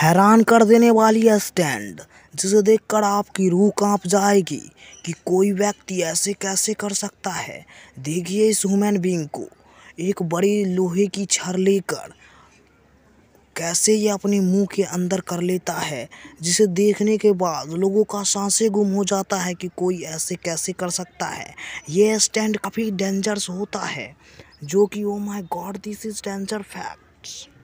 हैरान कर देने वाली है स्टैंड जिसे देखकर आपकी रूह कांप जाएगी कि कोई व्यक्ति ऐसे कैसे कर सकता है देखिए इस ह्यूमन बींग को एक बड़ी लोहे की छर लेकर कैसे ये अपने मुंह के अंदर कर लेता है जिसे देखने के बाद लोगों का सांसें गुम हो जाता है कि कोई ऐसे कैसे कर सकता है ये स्टैंड काफ़ी डेंजरस होता है जो कि oh my God this is danger facts